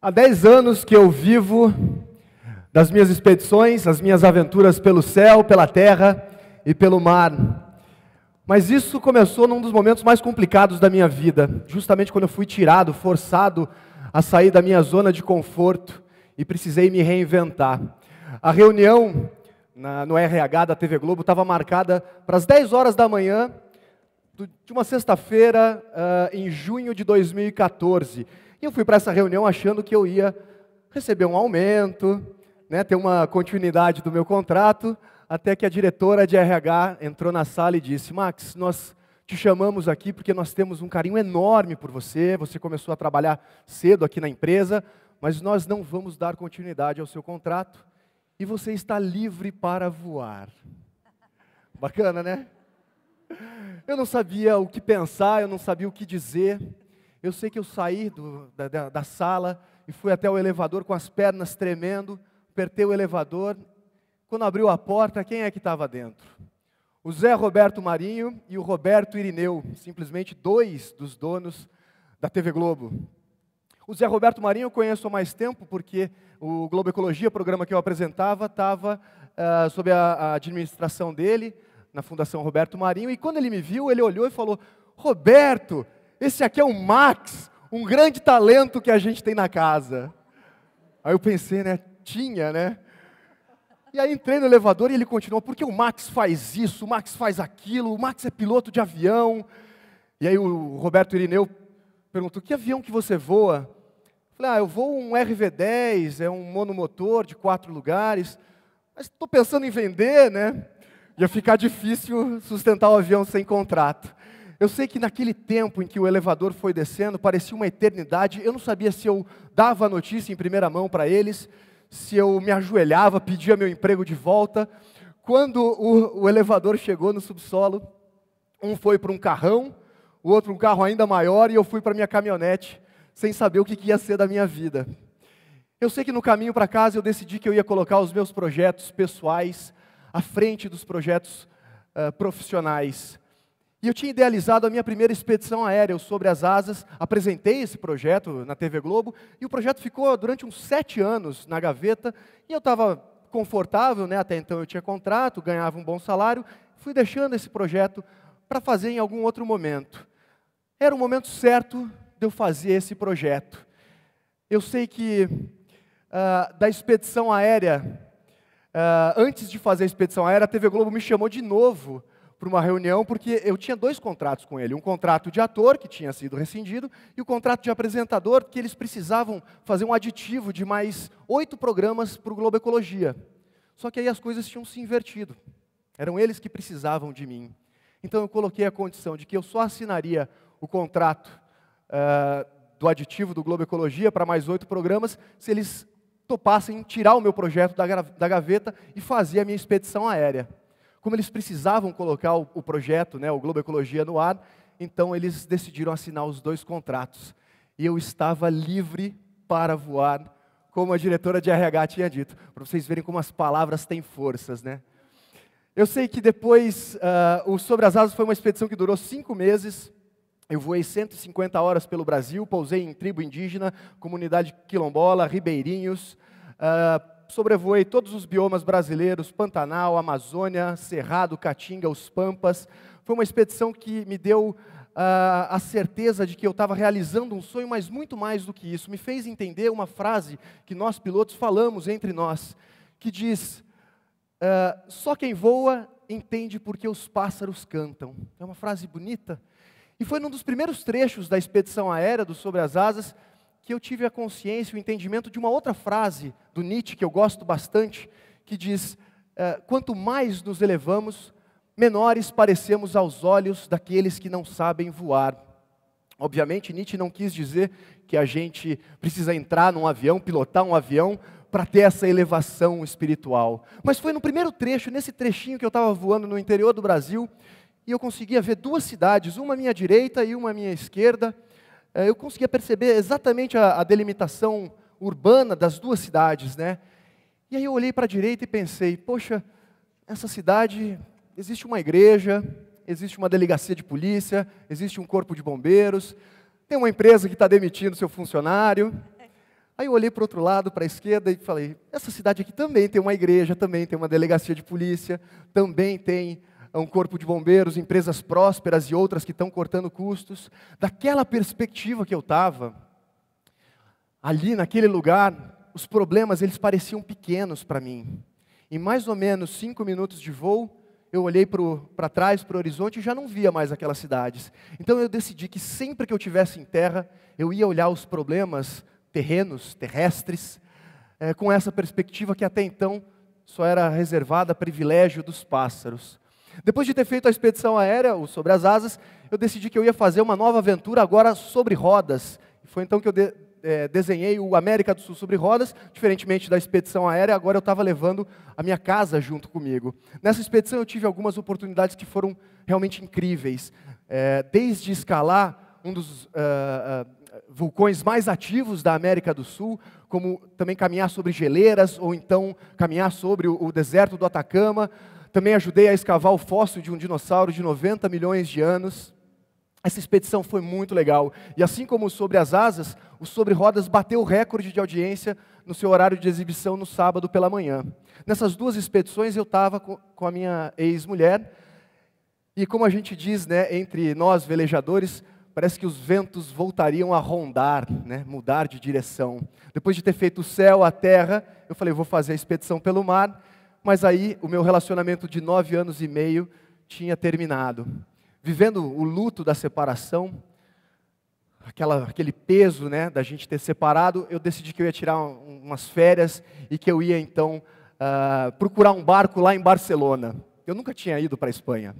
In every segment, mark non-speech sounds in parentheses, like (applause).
Há 10 anos que eu vivo das minhas expedições, as minhas aventuras pelo céu, pela terra e pelo mar. Mas isso começou num dos momentos mais complicados da minha vida, justamente quando eu fui tirado, forçado a sair da minha zona de conforto e precisei me reinventar. A reunião na, no RH da TV Globo estava marcada para as 10 horas da manhã de uma sexta-feira uh, em junho de 2014. E eu fui para essa reunião achando que eu ia receber um aumento, né, ter uma continuidade do meu contrato, até que a diretora de RH entrou na sala e disse: Max, nós te chamamos aqui porque nós temos um carinho enorme por você, você começou a trabalhar cedo aqui na empresa, mas nós não vamos dar continuidade ao seu contrato e você está livre para voar. Bacana, né? Eu não sabia o que pensar, eu não sabia o que dizer. Eu sei que eu saí do, da, da sala e fui até o elevador com as pernas tremendo, apertei o elevador. Quando abriu a porta, quem é que estava dentro? O Zé Roberto Marinho e o Roberto Irineu, simplesmente dois dos donos da TV Globo. O Zé Roberto Marinho eu conheço há mais tempo, porque o Globo Ecologia, programa que eu apresentava, estava uh, ah, sob a, a administração dele, na Fundação Roberto Marinho, e quando ele me viu, ele olhou e falou: Roberto, esse aqui é o Max, um grande talento que a gente tem na casa. Aí eu pensei, né? Tinha, né? E aí entrei no elevador e ele continuou: porque o Max faz isso, o Max faz aquilo, o Max é piloto de avião. E aí o Roberto Irineu perguntou: que avião que você voa? Falei, ah, eu vou um RV10, é um monomotor de quatro lugares, mas estou pensando em vender, né? Ia ficar difícil sustentar o avião sem contrato. Eu sei que naquele tempo em que o elevador foi descendo, parecia uma eternidade, eu não sabia se eu dava a notícia em primeira mão para eles, se eu me ajoelhava, pedia meu emprego de volta. Quando o, o elevador chegou no subsolo, um foi para um carrão, o outro um carro ainda maior, e eu fui para minha caminhonete sem saber o que ia ser da minha vida. Eu sei que no caminho para casa eu decidi que eu ia colocar os meus projetos pessoais à frente dos projetos uh, profissionais. E eu tinha idealizado a minha primeira expedição aérea sobre as asas, apresentei esse projeto na TV Globo, e o projeto ficou durante uns sete anos na gaveta, e eu estava confortável, né? até então eu tinha contrato, ganhava um bom salário, fui deixando esse projeto para fazer em algum outro momento. Era o momento certo de eu fazer esse projeto. Eu sei que uh, da expedição aérea, uh, antes de fazer a expedição aérea, a TV Globo me chamou de novo para uma reunião, porque eu tinha dois contratos com ele: um contrato de ator, que tinha sido rescindido, e o um contrato de apresentador, que eles precisavam fazer um aditivo de mais oito programas para o Globo Ecologia. Só que aí as coisas tinham se invertido. Eram eles que precisavam de mim. Então eu coloquei a condição de que eu só assinaria o contrato uh, do aditivo do Globo Ecologia para mais oito programas, se eles topassem tirar o meu projeto da, da gaveta e fazer a minha expedição aérea. Como eles precisavam colocar o, o projeto, né, o Globo Ecologia, no ar, então eles decidiram assinar os dois contratos. E eu estava livre para voar, como a diretora de RH tinha dito, para vocês verem como as palavras têm forças, né? Eu sei que depois uh, o Sobre as Asas foi uma expedição que durou cinco meses. Eu voei 150 horas pelo Brasil, pousei em tribo indígena, comunidade quilombola, ribeirinhos, uh, sobrevoei todos os biomas brasileiros, Pantanal, Amazônia, Cerrado, Caatinga, os Pampas. Foi uma expedição que me deu uh, a certeza de que eu estava realizando um sonho, mas muito mais do que isso. Me fez entender uma frase que nós pilotos falamos entre nós, que diz: uh, Só quem voa entende porque os pássaros cantam. É uma frase bonita e foi num dos primeiros trechos da expedição aérea do Sobre as Asas que eu tive a consciência, o entendimento de uma outra frase do Nietzsche que eu gosto bastante, que diz: é, Quanto mais nos elevamos, menores parecemos aos olhos daqueles que não sabem voar. Obviamente, Nietzsche não quis dizer que a gente precisa entrar num avião, pilotar um avião, para ter essa elevação espiritual. Mas foi no primeiro trecho, nesse trechinho que eu estava voando no interior do Brasil, e eu conseguia ver duas cidades, uma à minha direita e uma à minha esquerda. Eh, eu conseguia perceber exatamente a, a delimitação urbana das duas cidades, né? E aí eu olhei para a direita e pensei, poxa, essa cidade existe uma igreja, existe uma delegacia de polícia, existe um corpo de bombeiros, tem uma empresa que está demitindo seu funcionário. Aí eu olhei para o outro lado, para a esquerda, e falei: essa cidade aqui também tem uma igreja, também tem uma delegacia de polícia, também tem a é um corpo de bombeiros, empresas prósperas e outras que estão cortando custos. Daquela perspectiva que eu estava, ali naquele lugar, os problemas eles pareciam pequenos para mim. Em mais ou menos cinco minutos de voo, eu olhei para trás, para o horizonte e já não via mais aquelas cidades. Então eu decidi que sempre que eu tivesse em terra, eu ia olhar os problemas terrenos, terrestres, é, com essa perspectiva que até então só era reservada a privilégio dos pássaros. Depois de ter feito a expedição aérea, o Sobre as Asas, eu decidi que eu ia fazer uma nova aventura agora sobre rodas. Foi então que eu de, é, desenhei o América do Sul sobre rodas, diferentemente da expedição aérea, agora eu estava levando a minha casa junto comigo. Nessa expedição eu tive algumas oportunidades que foram realmente incríveis. É, desde escalar um dos uh, uh, vulcões mais ativos da América do Sul, como também caminhar sobre geleiras, ou então caminhar sobre o, o deserto do Atacama, também ajudei a escavar o fóssil de um dinossauro de 90 milhões de anos. Essa expedição foi muito legal. E assim como sobre as asas, o Sobre Rodas bateu o recorde de audiência no seu horário de exibição no sábado pela manhã. Nessas duas expedições eu estava com a minha ex-mulher. E como a gente diz, né, entre nós velejadores, parece que os ventos voltariam a rondar, né, mudar de direção. Depois de ter feito o céu, a terra, eu falei, vou fazer a expedição pelo mar. Mas aí o meu relacionamento de nove anos e meio tinha terminado. Vivendo o luto da separação, aquela, aquele peso né, da gente ter separado, eu decidi que eu ia tirar um, umas férias e que eu ia então uh, procurar um barco lá em Barcelona. Eu nunca tinha ido para a Espanha.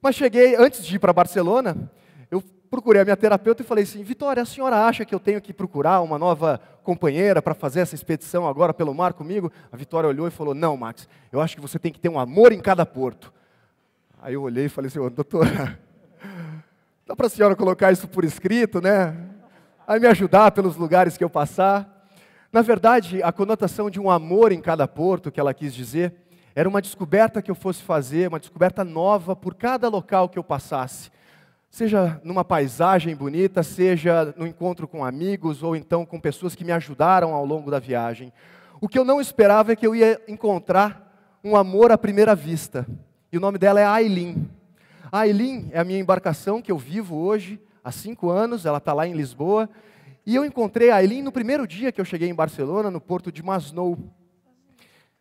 Mas cheguei, antes de ir para Barcelona, eu procurei a minha terapeuta e falei assim: Vitória, a senhora acha que eu tenho que procurar uma nova companheira para fazer essa expedição agora pelo mar comigo? A Vitória olhou e falou: Não, Max, eu acho que você tem que ter um amor em cada porto. Aí eu olhei e falei assim: Doutora, (laughs) dá para a senhora colocar isso por escrito, né? Aí me ajudar pelos lugares que eu passar. Na verdade, a conotação de um amor em cada porto que ela quis dizer era uma descoberta que eu fosse fazer, uma descoberta nova por cada local que eu passasse seja numa paisagem bonita, seja no encontro com amigos ou então com pessoas que me ajudaram ao longo da viagem. O que eu não esperava é que eu ia encontrar um amor à primeira vista. E o nome dela é Aileen. Aileen é a minha embarcação que eu vivo hoje há cinco anos, ela está lá em Lisboa. E eu encontrei a Aileen no primeiro dia que eu cheguei em Barcelona, no porto de Masnou.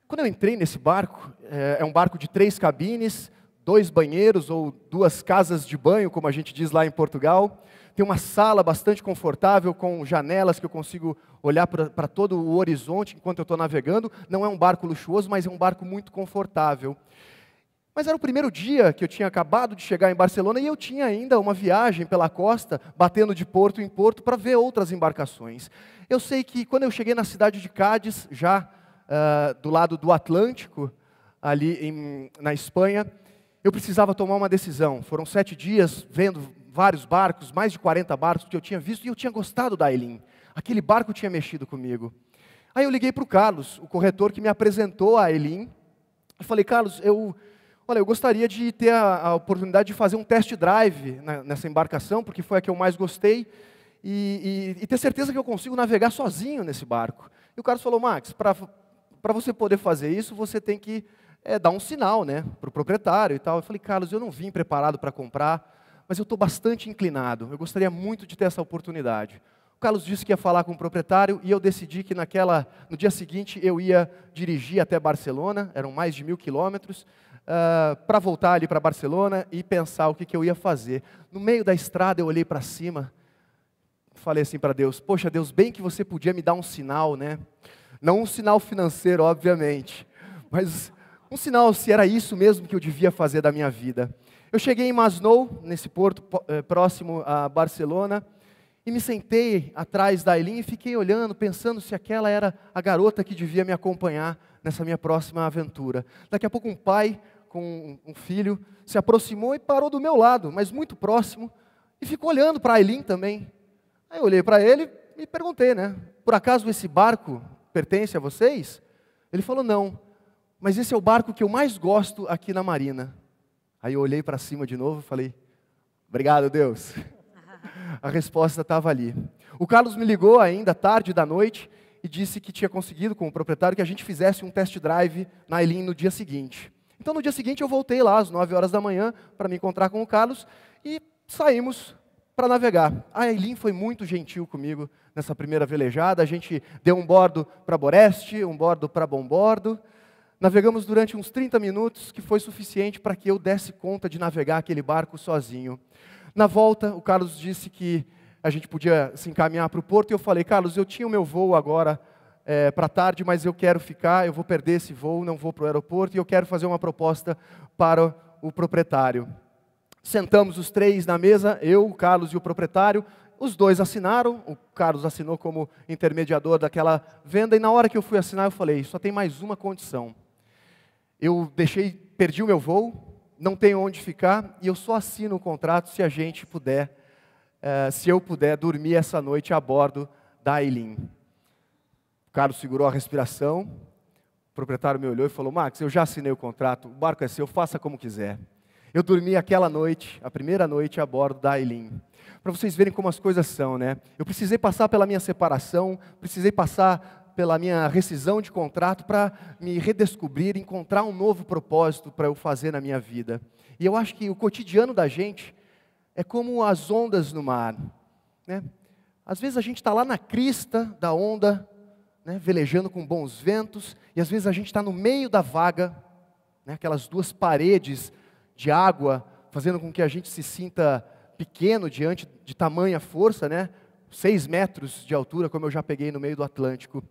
Quando eu entrei nesse barco, é, é um barco de três cabines, dois banheiros ou duas casas de banho, como a gente diz lá em Portugal. Tem uma sala bastante confortável, com janelas que eu consigo olhar para todo o horizonte enquanto eu estou navegando. Não é um barco luxuoso, mas é um barco muito confortável. Mas era o primeiro dia que eu tinha acabado de chegar em Barcelona e eu tinha ainda uma viagem pela costa, batendo de porto em porto para ver outras embarcações. Eu sei que quando eu cheguei na cidade de Cádiz, já uh, do lado do Atlântico, ali em, na Espanha, eu precisava tomar uma decisão. Foram sete dias vendo vários barcos, mais de 40 barcos que eu tinha visto, e eu tinha gostado da Eileen. Aquele barco tinha mexido comigo. Aí eu liguei para o Carlos, o corretor que me apresentou a Eileen. Eu falei, Carlos, eu, olha, eu gostaria de ter a, a oportunidade de fazer um test drive na, nessa embarcação, porque foi a que eu mais gostei, e, e, e, ter certeza que eu consigo navegar sozinho nesse barco. E o Carlos falou, Max, para você poder fazer isso, você tem que é, dar um sinal né, para o proprietário e tal. Eu falei, Carlos, eu não vim preparado para comprar, mas eu estou bastante inclinado, eu gostaria muito de ter essa oportunidade. O Carlos disse que ia falar com o proprietário e eu decidi que naquela, no dia seguinte eu ia dirigir até Barcelona, eram mais de mil quilômetros, Uh, ah, para voltar ali para Barcelona e pensar o que, que eu ia fazer. No meio da estrada eu olhei para cima, falei assim para Deus: Poxa, Deus, bem que você podia me dar um sinal, né? Não um sinal financeiro, obviamente, mas um sinal se era isso mesmo que eu devia fazer da minha vida. Eu cheguei em Masnou, nesse porto eh, próximo a Barcelona, e me sentei atrás da Eileen e fiquei olhando, pensando se aquela era a garota que devia me acompanhar nessa minha próxima aventura. Daqui a pouco, um pai com um filho se aproximou e parou do meu lado, mas muito próximo, e ficou olhando para a Eileen também. Aí eu olhei para ele e perguntei, né? Por acaso esse barco pertence a vocês? Ele falou, não mas esse é o barco que eu mais gosto aqui na marina. Aí eu olhei para cima de novo e falei: Obrigado, Deus. (laughs) A resposta estava ali. O Carlos me ligou ainda tarde da noite e disse que tinha conseguido com o proprietário que a gente fizesse um test drive na Elin no dia seguinte. Então no dia seguinte eu voltei lá às 9 horas da manhã para me encontrar com o Carlos e saímos para navegar. A Eileen foi muito gentil comigo nessa primeira velejada. A gente deu um bordo para Boreste, um bordo para Bombordo. Navegamos durante uns 30 minutos, que foi suficiente para que eu desse conta de navegar aquele barco sozinho. Na volta, o Carlos disse que a gente podia se encaminhar para o porto, e eu falei, Carlos, eu tinha o meu voo agora é, para tarde, mas eu quero ficar, eu vou perder esse voo, não vou para o aeroporto, e eu quero fazer uma proposta para o proprietário. Sentamos os três na mesa, eu, o Carlos e o proprietário, os dois assinaram, o Carlos assinou como intermediador daquela venda, e na hora que eu fui assinar, eu falei: só tem mais uma condição eu deixei, perdi o meu voo, não tenho onde ficar e eu só assino o contrato se a gente puder, uh, se eu puder dormir essa noite a bordo da Aileen. O Carlos segurou a respiração, o proprietário me olhou e falou: Max, eu já assinei o contrato, o barco é seu, faça como quiser. Eu dormi aquela noite, a primeira noite a bordo da Aileen. Para vocês verem como as coisas são, né? Eu precisei passar pela minha separação, precisei passar pela minha rescisão de contrato para me redescobrir, encontrar um novo propósito para eu fazer na minha vida. E eu acho que o cotidiano da gente é como as ondas no mar. Né? Às vezes a gente está lá na crista da onda, né, velejando com bons ventos, e às vezes a gente está no meio da vaga, né, aquelas duas paredes de água, fazendo com que a gente se sinta pequeno diante de tamanha força, né? seis metros de altura, como eu já peguei no meio do Atlântico.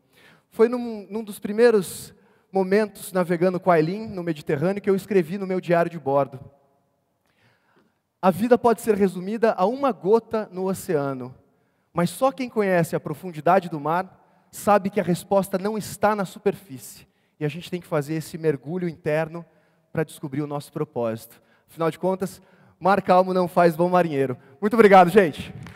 Foi num, num dos primeiros momentos navegando com a Eileen no Mediterrâneo que eu escrevi no meu diário de bordo. A vida pode ser resumida a uma gota no oceano, mas só quem conhece a profundidade do mar sabe que a resposta não está na superfície. E a gente tem que fazer esse mergulho interno para descobrir o nosso propósito. Afinal de contas, mar calmo não faz bom marinheiro. Muito obrigado, gente.